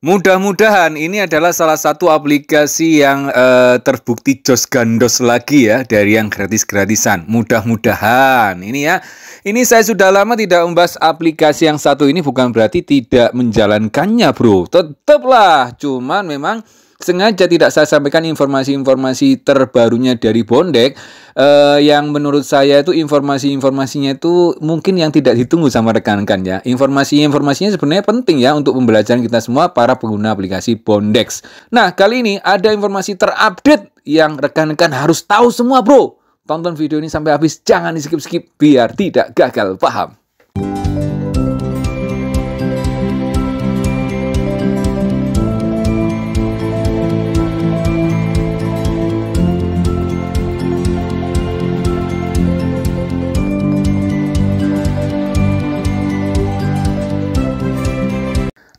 Mudah-mudahan ini adalah salah satu aplikasi yang e, terbukti jos gandos lagi ya dari yang gratis-gratisan. Mudah-mudahan ini ya. Ini saya sudah lama tidak membahas aplikasi yang satu ini bukan berarti tidak menjalankannya, Bro. Tetaplah, cuman memang sengaja tidak saya sampaikan informasi-informasi terbarunya dari Bondek eh, yang menurut saya itu informasi-informasinya itu mungkin yang tidak ditunggu sama rekan-rekan ya. Informasi-informasinya sebenarnya penting ya untuk pembelajaran kita semua para pengguna aplikasi Bondex. Nah, kali ini ada informasi terupdate yang rekan-rekan harus tahu semua, Bro. Tonton video ini sampai habis, jangan di skip-skip biar tidak gagal paham.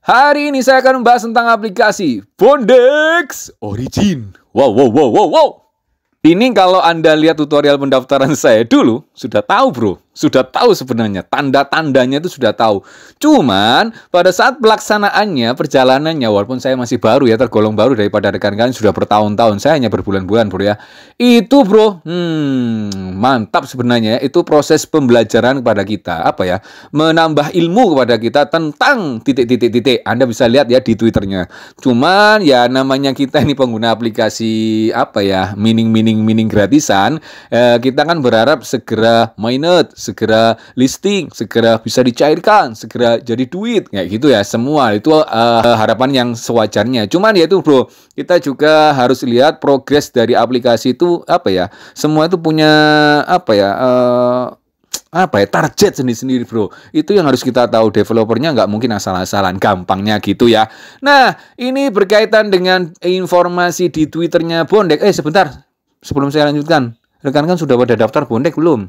Hari ini saya akan membahas tentang aplikasi Fondex Origin. Wow, wow, wow, wow, wow. Ini kalau Anda lihat tutorial pendaftaran saya dulu, sudah tahu bro. Sudah tahu sebenarnya, tanda-tandanya itu sudah tahu. Cuman pada saat pelaksanaannya, perjalanannya, walaupun saya masih baru ya, tergolong baru daripada rekan-rekan sudah bertahun-tahun, saya hanya berbulan-bulan bro ya. Itu bro, hmm, mantap sebenarnya ya. Itu proses pembelajaran kepada kita, apa ya, menambah ilmu kepada kita tentang titik-titik-titik. Anda bisa lihat ya di Twitternya. Cuman ya namanya kita ini pengguna aplikasi apa ya, mining-mining-mining gratisan, eh, kita kan berharap segera minute, segera listing, segera bisa dicairkan, segera jadi duit, kayak gitu ya. Semua itu uh, harapan yang sewajarnya. Cuman ya itu bro, kita juga harus lihat progres dari aplikasi itu apa ya. Semua itu punya apa ya. Uh, apa ya target sendiri-sendiri bro itu yang harus kita tahu developernya nggak mungkin asal-asalan gampangnya gitu ya nah ini berkaitan dengan informasi di twitternya bondek eh sebentar sebelum saya lanjutkan rekan-rekan kan sudah pada daftar bondek belum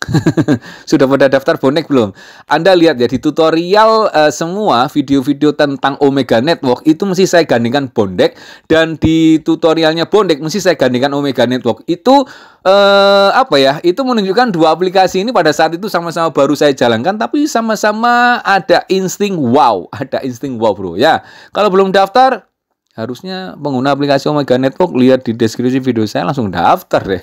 Sudah pada daftar bonek belum? Anda lihat ya di tutorial uh, semua video-video tentang Omega Network itu mesti saya gandingkan bonek dan di tutorialnya bonek mesti saya gandingkan Omega Network. Itu uh, apa ya? Itu menunjukkan dua aplikasi ini pada saat itu sama-sama baru saya jalankan tapi sama-sama ada insting wow, ada insting wow bro ya. Kalau belum daftar Harusnya pengguna aplikasi Omega Network lihat di deskripsi video saya langsung daftar deh.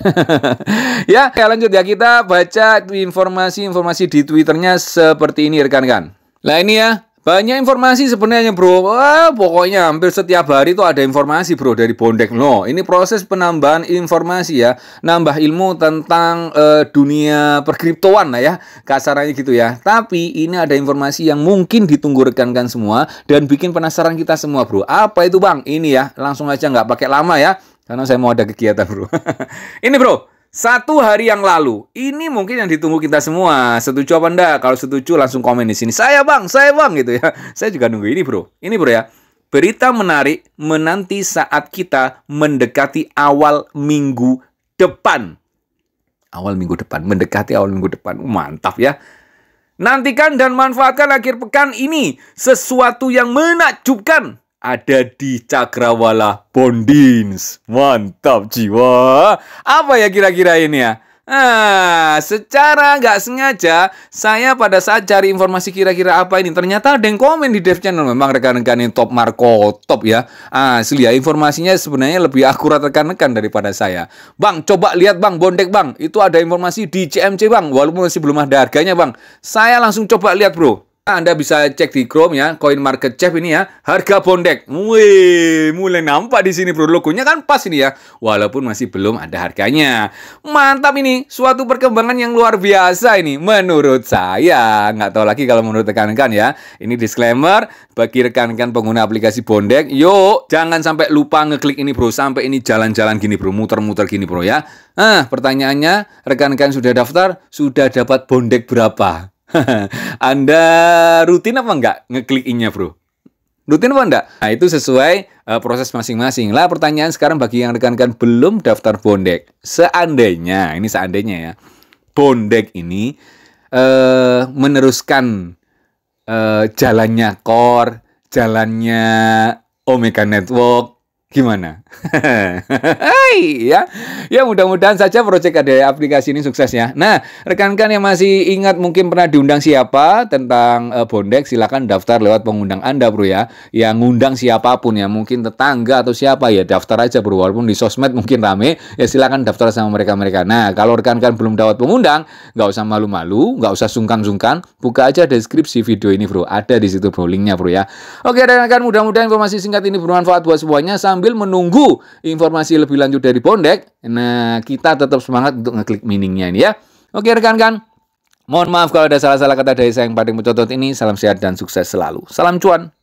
ya, ya lanjut ya kita baca informasi-informasi di Twitternya seperti ini rekan-rekan. Lah ini ya, banyak informasi sebenarnya bro. Wah, pokoknya hampir setiap hari itu ada informasi bro dari Bondek. No, ini proses penambahan informasi ya. Nambah ilmu tentang e, dunia perkriptoan lah ya. Kasarannya gitu ya. Tapi ini ada informasi yang mungkin ditunggu rekan-rekan semua. Dan bikin penasaran kita semua bro. Apa itu bang? Ini ya. Langsung aja nggak pakai lama ya. Karena saya mau ada kegiatan bro. ini bro. Satu hari yang lalu, ini mungkin yang ditunggu kita semua. Setuju apa enggak? Kalau setuju langsung komen di sini. Saya bang, saya bang gitu ya. Saya juga nunggu ini bro. Ini bro ya. Berita menarik menanti saat kita mendekati awal minggu depan. Awal minggu depan, mendekati awal minggu depan. Uh, mantap ya. Nantikan dan manfaatkan akhir pekan ini. Sesuatu yang menakjubkan ada di Cakrawala Bondins. Mantap jiwa. Apa ya kira-kira ini ya? Ah, secara nggak sengaja saya pada saat cari informasi kira-kira apa ini ternyata ada yang komen di Dev Channel memang rekan-rekan yang top Marco top ya ah, asli ya informasinya sebenarnya lebih akurat rekan-rekan daripada saya Bang coba lihat Bang Bondek Bang itu ada informasi di CMC Bang walaupun masih belum ada harganya Bang saya langsung coba lihat bro anda bisa cek di Chrome ya, Coin Market Cap ini ya, harga bondek. Wih, mulai nampak di sini bro, logonya kan pas ini ya, walaupun masih belum ada harganya. Mantap ini, suatu perkembangan yang luar biasa ini, menurut saya. Nggak tahu lagi kalau menurut rekan-rekan ya. Ini disclaimer, bagi rekan-rekan pengguna aplikasi bondek, yuk jangan sampai lupa ngeklik ini bro, sampai ini jalan-jalan gini bro, muter-muter gini bro ya. Nah, pertanyaannya, rekan-rekan sudah daftar, sudah dapat bondek berapa? Anda rutin apa enggak ngeklik innya, Bro? Rutin apa enggak? Nah, itu sesuai uh, proses masing-masing. Lah, pertanyaan sekarang bagi yang rekan-rekan belum daftar bondek, seandainya, ini seandainya ya, bondek ini uh, meneruskan uh, jalannya core, jalannya Omega Network, Gimana? Hai, ya. Ya mudah-mudahan saja proyek ada aplikasi ini sukses ya. Nah, rekan-rekan yang masih ingat mungkin pernah diundang siapa tentang uh, bondek silakan daftar lewat pengundang Anda, Bro ya. Yang ngundang siapapun ya, mungkin tetangga atau siapa ya daftar aja Bro walaupun di sosmed mungkin rame, ya silakan daftar sama mereka-mereka. Nah, kalau rekan-rekan belum dapat pengundang, nggak usah malu-malu, nggak usah sungkan-sungkan, buka aja deskripsi video ini, Bro. Ada di situ Bro linknya, Bro ya. Oke, rekan-rekan mudah-mudahan informasi singkat ini bermanfaat buat semuanya. Sampai sambil menunggu informasi lebih lanjut dari Bondek, nah kita tetap semangat untuk ngeklik meaningnya ini ya. Oke rekan-rekan, mohon maaf kalau ada salah-salah kata dari saya yang paling mencotot ini. Salam sehat dan sukses selalu. Salam cuan.